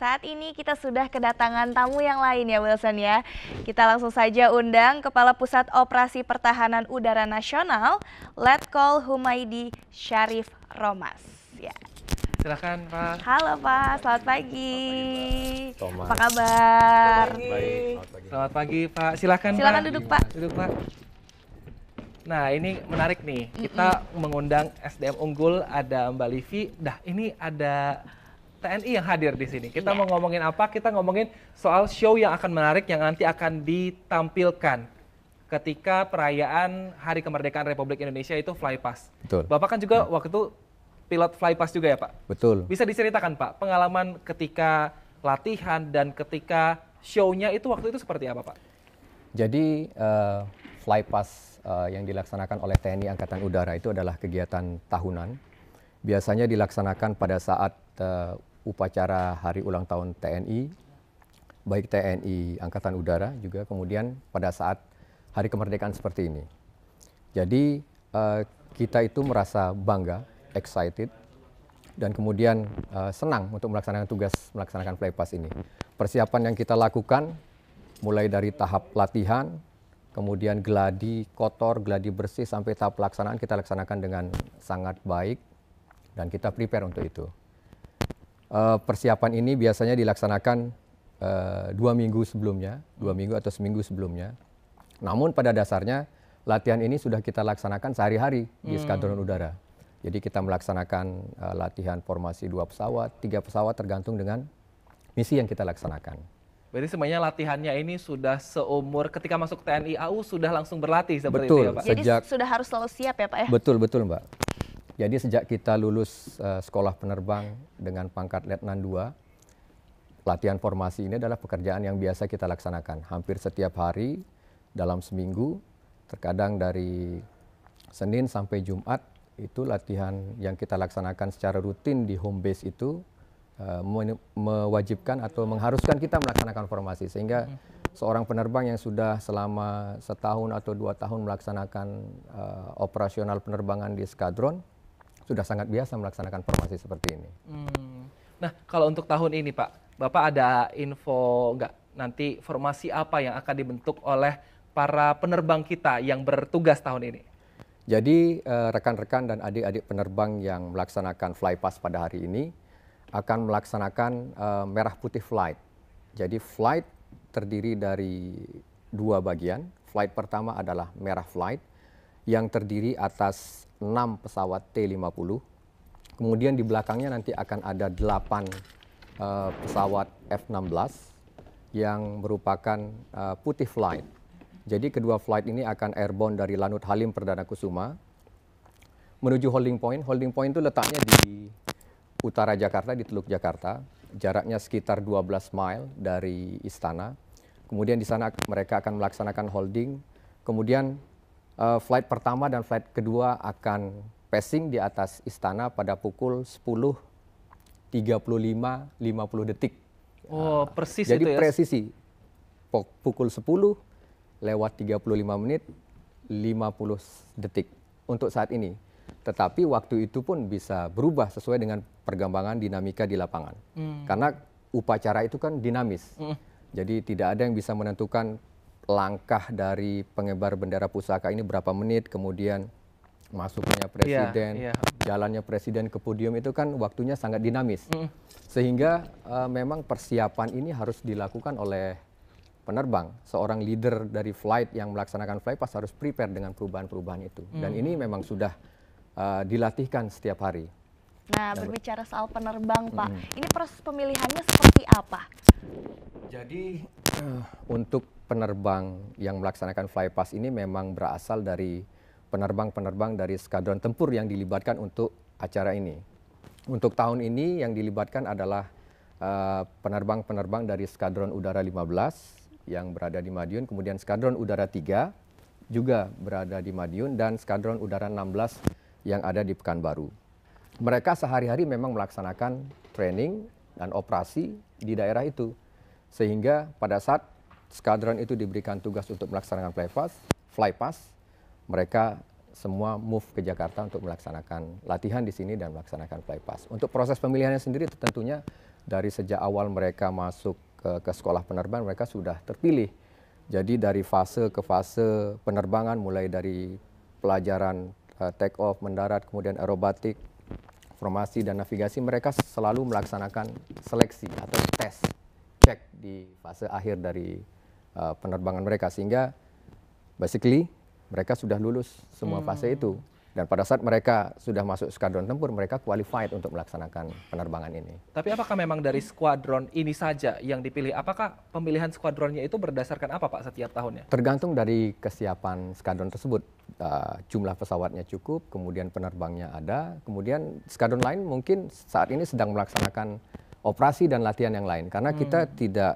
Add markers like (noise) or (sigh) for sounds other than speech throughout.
saat ini kita sudah kedatangan tamu yang lain ya Wilson ya. Kita langsung saja undang Kepala Pusat Operasi Pertahanan Udara Nasional, Letkol Humaidi Syarif Romas. Ya. Silakan Pak. Halo Pak, selamat pagi. Selamat pagi Pak. Apa kabar? Selamat pagi. Selamat pagi, Pak. Silakan. Silakan Pak. duduk Pak. Duduk Pak. Nah ini menarik nih, kita mm -mm. mengundang SDM unggul ada Mbak Livi. Dah ini ada TNI yang hadir di sini. Kita yeah. mau ngomongin apa? Kita ngomongin soal show yang akan menarik yang nanti akan ditampilkan ketika perayaan Hari Kemerdekaan Republik Indonesia itu flypass. Betul. Bapak kan juga ya. waktu itu pilot flypass juga ya Pak? Betul. Bisa diceritakan Pak, pengalaman ketika latihan dan ketika show-nya itu waktu itu seperti apa Pak? Jadi uh, eh, flypass uh, eh, yang dilaksanakan oleh TNI Angkatan Udara itu adalah kegiatan tahunan. Biasanya dilaksanakan pada saat eh, upacara hari ulang tahun TNI, baik TNI Angkatan Udara juga kemudian pada saat hari kemerdekaan seperti ini. Jadi uh, kita itu merasa bangga, excited, dan kemudian uh, senang untuk melaksanakan tugas melaksanakan flypass ini. Persiapan yang kita lakukan mulai dari tahap latihan, kemudian geladi kotor, geladi bersih sampai tahap pelaksanaan kita laksanakan dengan sangat baik dan kita prepare untuk itu. Eh, persiapan ini biasanya dilaksanakan uh, dua minggu sebelumnya, dua minggu atau seminggu sebelumnya. Namun pada dasarnya latihan ini sudah kita laksanakan sehari-hari di hmm. Skadron Udara. Jadi kita melaksanakan uh, latihan formasi dua pesawat, tiga pesawat tergantung dengan misi yang kita laksanakan. Berarti semuanya latihannya ini sudah seumur ketika masuk TNI AU sudah langsung berlatih seperti betul, itu ya Pak? Jadi Sejak, sudah harus selalu siap ya Pak ya? Betul, betul Mbak. Jadi sejak kita lulus uh, sekolah penerbang dengan pangkat letnan 2, latihan formasi ini adalah pekerjaan yang biasa kita laksanakan hampir setiap hari dalam seminggu, terkadang dari Senin sampai Jumat itu latihan yang kita laksanakan secara rutin di home base itu uh, mewajibkan atau mengharuskan kita melaksanakan formasi sehingga hmm. seorang penerbang yang sudah selama setahun atau dua tahun melaksanakan uh, operasional penerbangan di skadron sudah sangat biasa melaksanakan formasi seperti ini. Hmm. Nah, kalau untuk tahun ini Pak, Bapak ada info nggak nanti formasi apa yang akan dibentuk oleh para penerbang kita yang bertugas tahun ini? Jadi eh, rekan-rekan dan adik-adik penerbang yang melaksanakan flypass pada hari ini akan melaksanakan uh, merah putih flight. Jadi flight terdiri dari dua bagian. Flight pertama adalah merah flight yang terdiri atas 6 pesawat T-50. Kemudian di belakangnya nanti akan ada 8 uh, eh, pesawat F-16 yang merupakan uh, putih flight. Jadi kedua flight ini akan airborne dari Lanut Halim Perdana Kusuma menuju holding point. Holding point itu letaknya di utara Jakarta, di Teluk Jakarta. Jaraknya sekitar 12 mile dari istana. Kemudian di sana mereka akan melaksanakan holding. Kemudian uh, flight pertama dan flight kedua akan passing di atas istana pada pukul 10.35.50 detik. Oh, ah. persis Jadi itu ya. Jadi presisi. Pukul 10 lewat 35 menit 50 detik untuk saat ini. Tetapi waktu itu pun bisa berubah sesuai dengan perkembangan dinamika di lapangan. Hmm. Karena upacara itu kan dinamis. Hmm. Jadi tidak ada yang bisa menentukan langkah dari pengebar bendera pusaka ini berapa menit, kemudian masuknya iya, presiden, yeah, yeah. jalannya presiden ke podium itu kan waktunya sangat dinamis. Mm. Sehingga uh, memang persiapan ini harus dilakukan oleh penerbang. Seorang leader dari flight yang melaksanakan flight pas harus prepare dengan perubahan-perubahan itu. Mm. Dan ini memang sudah uh, dilatihkan setiap hari. Nah, berbicara soal penerbang, Pak, mm. ini proses pemilihannya seperti apa? Jadi eh, untuk penerbang yang melaksanakan flypass ini memang berasal dari penerbang-penerbang dari skadron tempur yang dilibatkan untuk acara ini. Untuk tahun ini yang dilibatkan adalah eh, penerbang-penerbang uh, dari skadron udara 15 yang berada di Madiun, kemudian skadron udara 3 juga berada di Madiun dan skadron udara 16 yang ada di Pekanbaru. Mereka sehari-hari memang melaksanakan training dan operasi di daerah itu. Sehingga pada saat skadron itu diberikan tugas untuk melaksanakan flypass, mereka semua move ke Jakarta untuk melaksanakan latihan di sini dan melaksanakan flypass. Untuk proses pemilihannya sendiri tentunya dari sejak awal mereka masuk ke, ke sekolah penerbangan mereka sudah terpilih. Jadi dari fase ke fase penerbangan mulai dari pelajaran uh, take off, mendarat, kemudian aerobatik, formasi dan navigasi mereka selalu melaksanakan seleksi atau tes cek di fase akhir dari uh, penerbangan mereka sehingga basically mereka sudah lulus semua hmm. fase itu dan pada saat mereka sudah masuk skadron tempur mereka qualified untuk melaksanakan penerbangan ini. Tapi apakah memang dari skuadron ini saja yang dipilih? Apakah pemilihan skuadronnya itu berdasarkan apa Pak setiap tahunnya? Tergantung dari kesiapan skadron tersebut. Uh, jumlah pesawatnya cukup, kemudian penerbangnya ada, kemudian skadron lain mungkin saat ini sedang melaksanakan operasi dan latihan yang lain karena kita hmm. tidak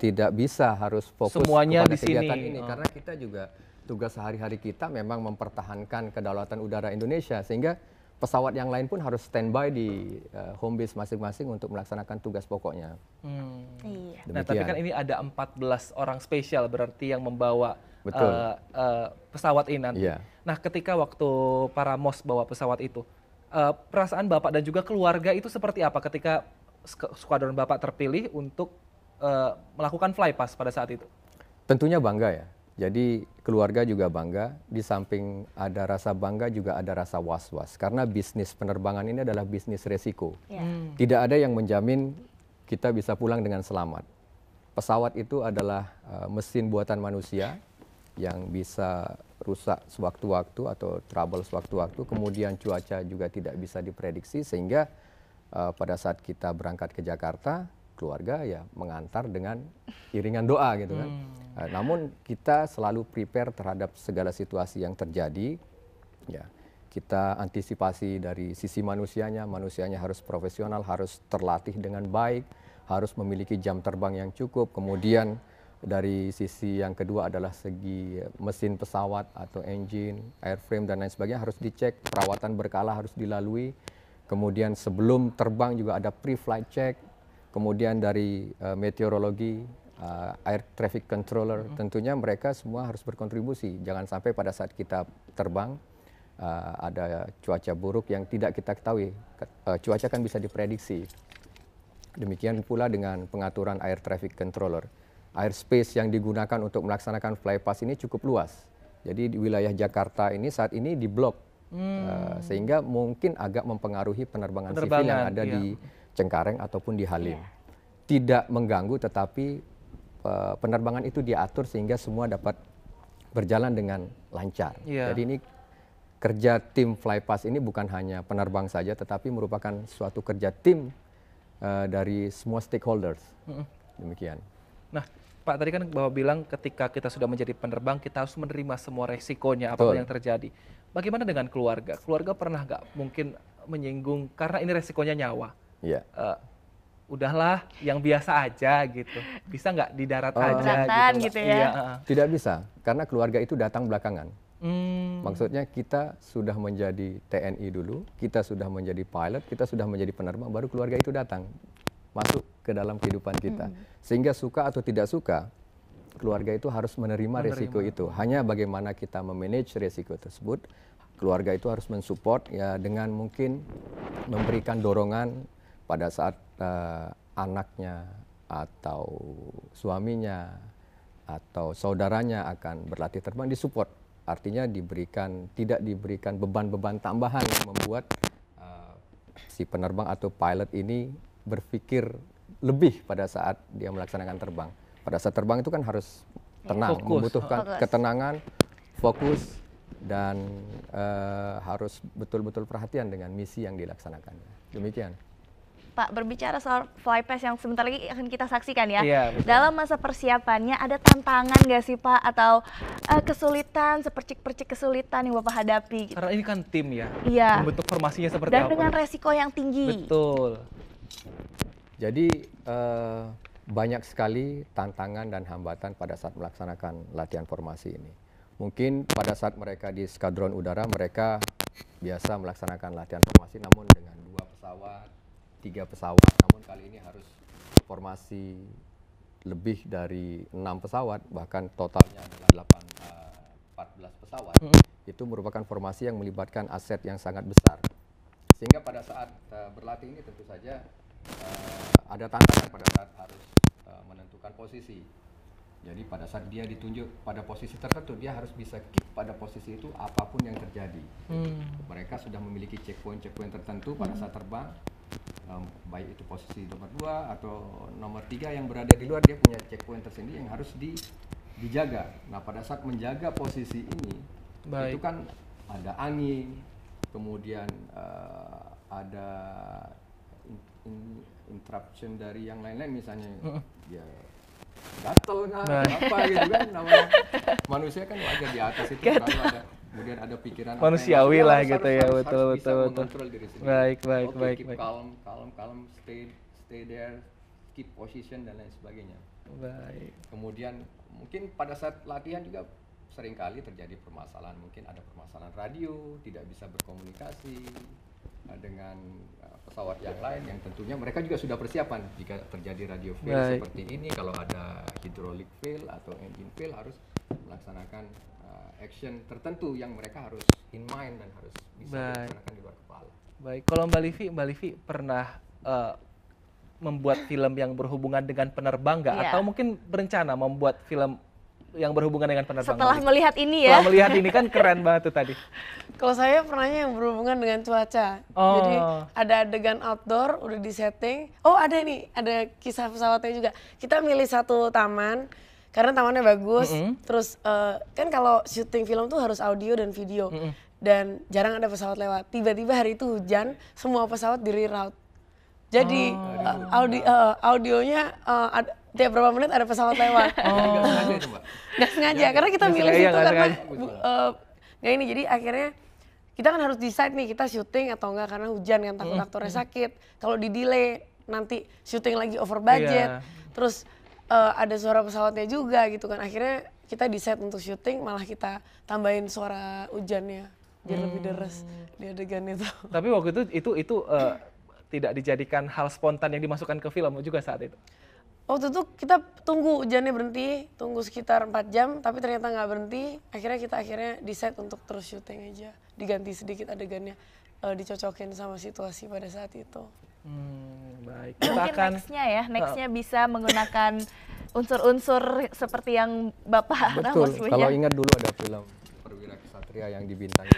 tidak bisa harus fokus Semuanya kepada di kegiatan ini oh. karena kita juga tugas sehari-hari kita memang mempertahankan kedaulatan udara Indonesia sehingga pesawat yang lain pun harus standby di uh, home base masing-masing untuk melaksanakan tugas pokoknya. Hmm. Iya. Nah, nah, tapi kan ini ada 14 orang spesial berarti yang membawa Betul. Uh, uh, pesawat ini nanti. Yeah. Nah, ketika waktu para mos bawa pesawat itu, uh, perasaan Bapak dan juga keluarga itu seperti apa ketika skuadron Bapak terpilih untuk uh, melakukan flypass pada saat itu? Tentunya bangga ya. Jadi keluarga juga bangga, di samping ada rasa bangga juga ada rasa was-was. Karena bisnis penerbangan ini adalah bisnis resiko. Yeah. Hmm. Tidak ada yang menjamin kita bisa pulang dengan selamat. Pesawat itu adalah uh, mesin buatan manusia yang bisa rusak sewaktu-waktu atau trouble sewaktu-waktu. Kemudian cuaca juga tidak bisa diprediksi sehingga Eh, pada saat kita berangkat ke Jakarta keluarga ya mengantar dengan iringan doa gitu kan. Hmm. Eh, namun kita selalu prepare terhadap segala situasi yang terjadi. Ya, kita antisipasi dari sisi manusianya, manusianya harus profesional, harus terlatih dengan baik, harus memiliki jam terbang yang cukup. Kemudian dari sisi yang kedua adalah segi mesin pesawat atau engine, airframe dan lain sebagainya harus dicek, perawatan berkala harus dilalui kemudian sebelum terbang juga ada pre-flight check, kemudian dari uh, meteorologi, uh, air traffic controller, hmm tentunya mereka semua harus berkontribusi. Jangan sampai pada saat kita terbang uh, ada cuaca buruk yang tidak kita ketahui. Uh, cuaca kan bisa diprediksi. Demikian pula dengan pengaturan air traffic controller. Airspace yang digunakan untuk melaksanakan flypass ini cukup luas. Jadi di wilayah Jakarta ini saat ini diblok hmm. Eh, sehingga mungkin agak mempengaruhi penerbangan, penerbangan sipil yang ada iya. di Cengkareng ataupun di Halim. Yeah. Tidak mengganggu, tetapi uh, penerbangan itu diatur sehingga semua dapat berjalan dengan lancar. Yeah. Jadi ini kerja tim Flypass ini bukan hanya penerbang saja, tetapi merupakan suatu kerja tim uh, dari semua stakeholders. Hmm. Demikian. Nah, Pak tadi kan bahwa bilang ketika kita sudah menjadi penerbang kita harus menerima semua resikonya apa yang terjadi. Bagaimana dengan keluarga? Keluarga pernah nggak mungkin menyinggung karena ini resikonya nyawa. Iya. Uh, udahlah yang biasa aja gitu. Bisa nggak di darat uh, aja daratan, gitu, gitu ya? Iya. Tidak bisa karena keluarga itu datang belakangan. Hmm. Maksudnya kita sudah menjadi TNI dulu, kita sudah menjadi pilot, kita sudah menjadi penerbang, baru keluarga itu datang masuk ke dalam kehidupan kita. -hmm. Sehingga suka atau tidak suka, keluarga itu harus menerima, menerima. resiko itu. Hanya bagaimana kita memanage resiko tersebut, keluarga itu harus mensupport ya dengan mungkin memberikan dorongan pada saat uh, anaknya atau suaminya atau saudaranya akan berlatih terbang disupport. Artinya diberikan tidak diberikan beban-beban tambahan yang membuat uh, si penerbang atau pilot ini berpikir lebih pada saat dia melaksanakan terbang. Pada saat terbang itu kan harus tenang, fokus. membutuhkan fokus. ketenangan, fokus dan uh, harus betul-betul perhatian dengan misi yang dilaksanakan. Demikian. Pak, berbicara soal flypast yang sebentar lagi akan kita saksikan ya. Iya, Dalam masa persiapannya ada tantangan nggak sih Pak atau uh, kesulitan, sepercik-percik kesulitan yang Bapak hadapi? Karena ini kan tim ya. Iya. Membentuk formasinya seperti Dan apa? Dan dengan resiko yang tinggi. Betul jadi eh, banyak sekali tantangan dan hambatan pada saat melaksanakan latihan formasi ini mungkin pada saat mereka di skadron udara mereka biasa melaksanakan latihan formasi namun dengan dua pesawat tiga pesawat namun kali ini harus formasi lebih dari enam pesawat bahkan totalnya adalah 8, uh, 14 pesawat -hmm. itu merupakan formasi yang melibatkan aset yang sangat besar sehingga pada saat uh, berlatih ini tentu saja uh, ada tantangan pada saat harus uh, menentukan posisi. Jadi pada saat dia ditunjuk pada posisi tertentu, dia harus bisa keep pada posisi itu apapun yang terjadi. Hmm. Mereka sudah memiliki checkpoint-checkpoint tertentu pada saat hmm. terbang, um, baik itu posisi nomor dua atau nomor tiga yang berada di luar dia punya checkpoint tersendiri yang harus di, dijaga. Nah pada saat menjaga posisi ini, baik. itu kan ada angin, kemudian uh, ada in, interruption dari yang lain-lain misalnya mm. ya gatel kan nah. apa gitu kan (laughs) namanya manusia kan wajar di atas itu selalu ada kemudian ada pikiran manusiawi lah harus, gitu harus, ya harus, betul harus betul betul, betul. Diri sendiri. baik baik okay, baik keep baik calm calm calm stay stay there keep position dan lain sebagainya baik kemudian mungkin pada saat latihan juga seringkali terjadi permasalahan mungkin ada permasalahan radio tidak bisa berkomunikasi Eh, dengan eh, pesawat yang lain yang tentunya mereka juga sudah persiapan jika terjadi radio fail Baik. seperti ini kalau ada hidrolik fail atau engine fail harus melaksanakan uh, action tertentu yang mereka harus in mind dan harus bisa Baik. dilaksanakan di luar kepala. Baik, kalau Mbak Livi, Mbak Livi pernah uh, membuat film yang berhubungan dengan penerbang nggak? Yeah. Atau mungkin berencana membuat film yang berhubungan dengan penerbangan. Setelah melihat ini ya. Setelah melihat ini kan keren banget tuh tadi. (laughs) Kalau saya pernahnya yang berhubungan dengan cuaca. Oh. Jadi ada adegan outdoor udah di setting. Oh ada nih, ada kisah pesawatnya juga. Kita milih satu taman karena tamannya bagus. Mm -hmm. Terus uh, kan kalau syuting film tuh harus audio dan video. Mm -hmm. Dan jarang ada pesawat lewat. Tiba-tiba hari itu hujan, semua pesawat di reroute. Jadi oh. uh, audi, uh, eh, audionya uh, eh, ada tiap berapa menit ada pesawat lewat. (laughs) Oh. Gak sengaja itu mbak? Gak sengaja, ya, karena kita ya, milih ya, itu karena uh, ini, jadi akhirnya kita kan harus decide nih kita syuting atau enggak karena hujan kan takut hmm. aktornya sakit. Kalau di delay nanti syuting lagi over budget, yeah. terus uh, ada suara pesawatnya juga gitu kan. Akhirnya kita decide untuk syuting malah kita tambahin suara hujannya biar hmm. lebih deres di adegan itu. (laughs) Tapi waktu itu itu itu uh, tidak dijadikan hal spontan yang dimasukkan ke film juga saat itu waktu itu kita tunggu hujannya berhenti, tunggu sekitar 4 jam, tapi ternyata nggak berhenti. Akhirnya kita akhirnya decide untuk terus syuting aja, diganti sedikit adegannya, e, dicocokin sama situasi pada saat itu. Hmm, baik. Kita Mungkin akan... nextnya ya, nextnya oh. bisa menggunakan unsur-unsur seperti yang Bapak Betul, Ramos kalau ingat dulu ada film Perwira Kesatria yang dibintangi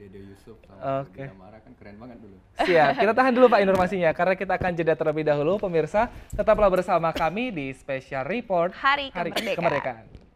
Dede Yusuf sama okay. Dede kan keren banget dulu. Siap, kita tahan dulu Pak informasinya karena kita akan jeda terlebih dahulu pemirsa. Tetaplah bersama kami di Special Report Hari, Hari Kemerdekaan.